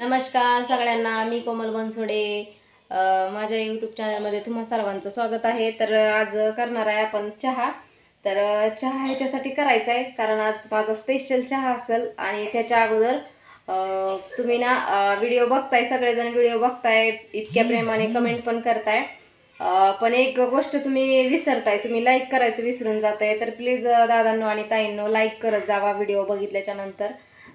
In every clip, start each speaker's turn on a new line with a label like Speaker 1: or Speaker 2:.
Speaker 1: नमस्कार सगळ्यांना मी कोमल बनसोडे माझ्या यूट्यूब चॅनलमध्ये तुम्हा सर्वांचं स्वागत आहे तर आज करणार आहे आपण चहा तर चहा ह्याच्यासाठी करायचा आहे कारण आज माझा स्पेशल चहा असेल आणि त्याच्या अगोदर तुम्ही ना व्हिडिओ बघताय सगळेजण व्हिडिओ बघताय इतक्या प्रेमाने कमेंट पण करताय पण एक गोष्ट तुम्ही विसरताय तुम्ही लाईक करायचं विसरून जाताय तर प्लीज दादांनो आणि ताईंनो लाईक करत जावा व्हिडिओ बघितल्याच्या नंतर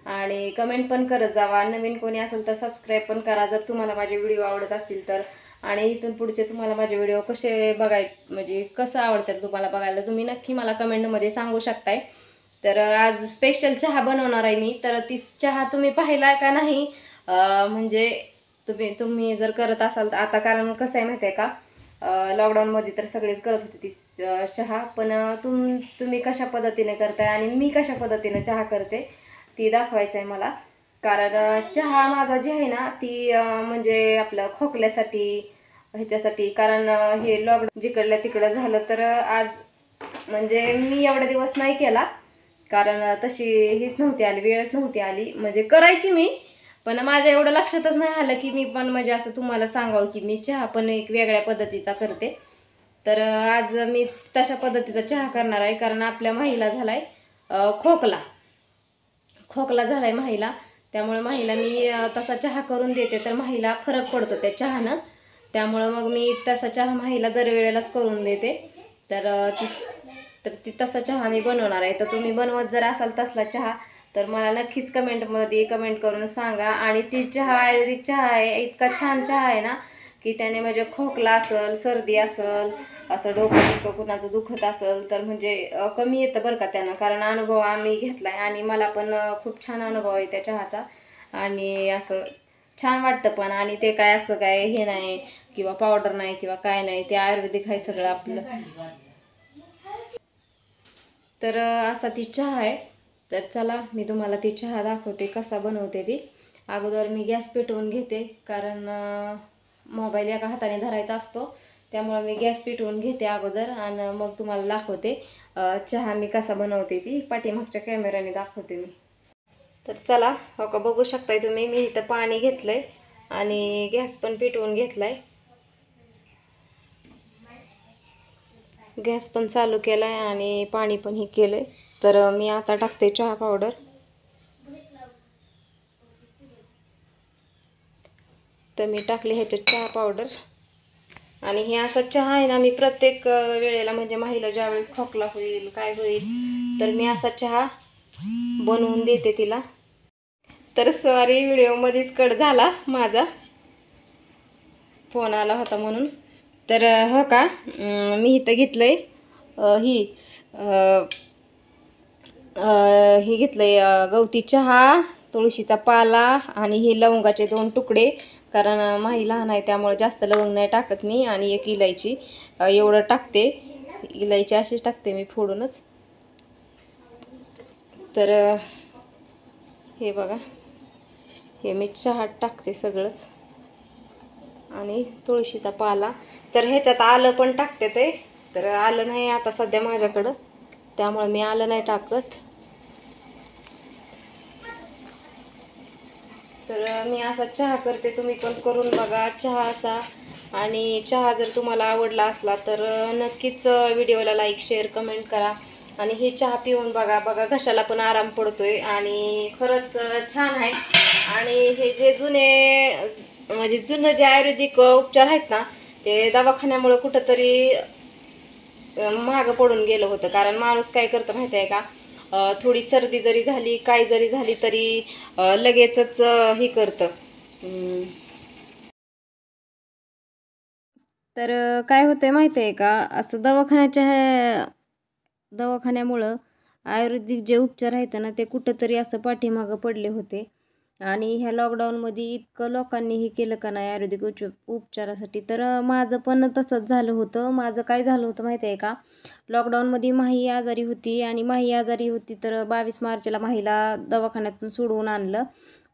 Speaker 1: आणि कमेंट पण करत जावा नवीन कोणी असेल तर सबस्क्राईब पण करा जर तुम्हाला माझे व्हिडिओ आवडत असतील तर आणि इथून पुढचे तुम्हाला माझे व्हिडिओ कसे बघाय म्हणजे कसं आवडतात तुम्हाला बघायला तुम्ही नक्की मला कमेंटमध्ये सांगू शकताय तर आज स्पेशल चहा बनवणार आहे मी तर ती चहा तुम्ही पाहिला का नाही म्हणजे तुम्ही तुम्ही जर करत असाल तर आता कारण कसं आहे माहिती आहे का लॉकडाऊनमध्ये तर सगळेच करत होते ती चहा पण तुम तुम्ही कशा पद्धतीने करताय आणि मी कशा पद्धतीने चहा करते ती दाखवायचं आहे मला कारण चहा माझा जी आहे ना ती म्हणजे आपलं खोकल्यासाठी ह्याच्यासाठी कारण हे लॉकडाऊन जिकडलं तिकडं झालं तर आज म्हणजे मी एवढा दिवस नाही केला कारण तशी हीच नव्हती आली वेळच नव्हती आली म्हणजे करायची मी पण माझ्या एवढं लक्षातच नाही आलं की मी पण म्हणजे असं तुम्हाला सांगावं की मी चहा पण एक वेगळ्या पद्धतीचा करते तर आज मी तशा पद्धतीचा चहा करणार आहे कारण आपल्या महिला झाला आहे खोकला खोकला झाला आहे माहीला त्यामुळं माहीला मी तसा चहा करून देते तर माहीला फरक पडतो त्या चहानं त्यामुळं मग मी तसा चहा माहीला दरवेळेलाच करून देते तर ती तर ती तसा चहा मी बनवणार आहे तर तुम्ही बनवत जर असाल तसला चहा तर मला नक्कीच कमेंटमध्ये कमेंट करून सांगा आणि ती चहा आयुर्वेदिक चहा आहे इतका छान चहा आहे ना की त्याने म्हणजे खोकला असेल सर्दी असेल असं डोकं डोकं कुणाचं दुखत असेल तर म्हणजे कमी येतं बरं का त्यानं कारण अनुभव आम्ही घेतला आहे आणि मला पण खूप छान अनुभव आहे त्या चहाचा आणि असं छान वाटतं पण आणि ते काय असं काय हे नाही किंवा पावडर नाही किंवा काय नाही ते आयुर्वेदिक आहे सगळं आपलं तर असा ती चहा आहे तर चला मी तुम्हाला ती चहा दाखवते कसा बनवते ती अगोदर मी गॅस पेटवून घेते कारण मोबाईल एका हाताने धरायचा असतो त्यामुळं मी गॅस पेटवून घेते अगोदर आणि मग तुम्हाला दाखवते चहा मी कसा बनवते ती पाठीमागच्या कॅमेऱ्याने दाखवते मी तर चला हो का बघू शकताय तुम्ही मी इथं पाणी घेतलं आहे आणि गॅस पण पेटवून घेतला आहे गॅस पण चालू केला आहे आणि पाणी पण हे केलं तर मी आता टाकते चहा पावडर तर मी टाकली ह्याच्यात चहा पावडर आणि हे असा चहा आहे ना मी प्रत्येक वेळेला म्हणजे माहीला ज्यावेळेस खोकला होईल काय होईल तर मी असा चहा बनवून देते तिला तर सॉरी व्हिडिओमध्येच कट झाला माझा फोन आला होता म्हणून तर हो का मी इथं घेतलं आहे ही हे घेतलं आहे गवती चहा तुळशीचा पाला आणि हे लवंगाचे दोन तुकडे कारण माही लहान आहे त्यामुळे जास्त लवंग नाही टाकत मी आणि एक इलायची एवढं टाकते इलायची अशीच टाकते मी फोडूनच तर हे बघा हे मी चहा टाकते सगळंच आणि तुळशीचा पाला तर ह्याच्यात आलं पण टाकते ते तर आलं नाही आता सध्या माझ्याकडं त्यामुळे मी आलं नाही टाकत तर मी असा चहा करते तुम्ही पण करून बघा चहा असा आणि चहा जर तुम्हाला आवडला असला तर नक्कीच व्हिडिओला लाईक शेअर कमेंट करा आणि हे चहा पिऊन बघा बघा घशाला पण आराम पडतोय आणि खरंच छान आहे आणि हे जे जुने म्हणजे जुनं जे आयुर्वेदिक उपचार आहेत ना ते दवाखान्यामुळं कुठंतरी मागं पडून गेलं होतं कारण माणूस काय करतं माहिती आहे का थोडी सर्दी जरी झाली काय जरी झाली तरी लगेचच हे करतं तर काय होतं माहिती आहे का असं दवाखान्याच्या दवाखान्यामुळं आयुर्वेदिक जे उपचार आहेत ना ते कुठंतरी असं पाठीमागं पडले होते आणि ह्या लॉकडाऊनमध्ये इतकं लोकांनी हे केलं का नाही आयुर्वेदिक उप उपचारासाठी तर माझं पण तसंच झालं होतं माझं काय झालं होतं माहिती आहे का लॉकडाऊनमध्ये माही आजारी होती आणि माही आजारी होती तर बावीस मार्चला माहीला दवाखान्यातून सोडवून आणलं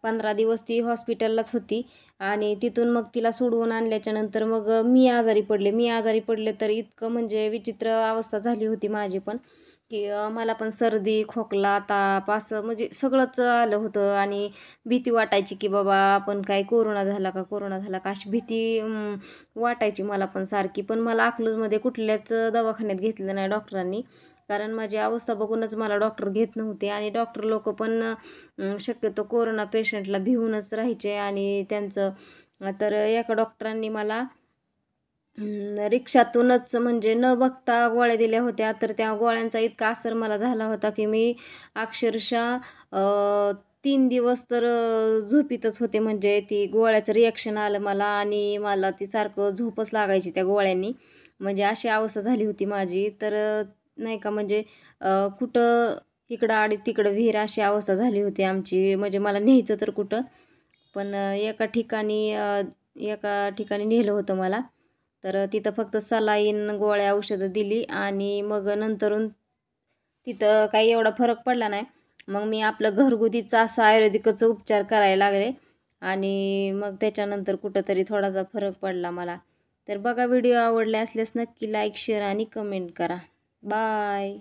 Speaker 1: पंधरा दिवस ती हॉस्पिटललाच होती आणि तिथून मग तिला सोडवून आणल्याच्यानंतर मग मी आजारी पडले मी आजारी पडले तर इतकं म्हणजे विचित्र अवस्था झाली होती माझी पण की मला पण सर्दी खोकला ताप असं म्हणजे सगळंच आलं होतं आणि भीती वाटायची की बाबा आपण काय कोरोना झाला का कोरोना झाला का अशी भीती वाटायची मला पण सारखी पण मला अकलूजमध्ये कुठल्याच दवाखान्यात घेतलं नाही डॉक्टरांनी कारण माझी अवस्था बघूनच मला डॉक्टर घेत नव्हते आणि डॉक्टर लोक पण शक्यतो कोरोना पेशंटला भिवूनच राहायचे आणि त्यांचं तर एका डॉक्टरांनी मला रिक्षातूनच म्हणजे न बघता गोळ्या दिल्या होत्या तर त्या गोळ्यांचा इतका असर मला झाला होता की मी अक्षरशः तीन दिवस तर झोपीतच होते म्हणजे ती गोळ्याचं रिॲक्शन आलं मला आणि मला ती सारखं झोपच लागायची त्या गोळ्यांनी म्हणजे अशी अवस्था झाली होती माझी तर नाही का म्हणजे कुठं इकडं आणि तिकडं विहीर अशी अवस्था झाली होती आमची म्हणजे मला न्यायचं तर कुठं पण एका ठिकाणी एका ठिकाणी नेलं होतं मला तर तिथं फक्त सलाईन गोळ्या औषधं दिली आणि मग नंतरून तिथं काही एवढा फरक पडला नाही मग मी आपलं घरगुतीचा असं आयुर्वेदिकचं उपचार करायला लागले आणि मग त्याच्यानंतर कुठंतरी थोडासा फरक पडला मला तर बघा व्हिडिओ आवडले असल्यास नक्की लाईक शेअर आणि कमेंट करा बाय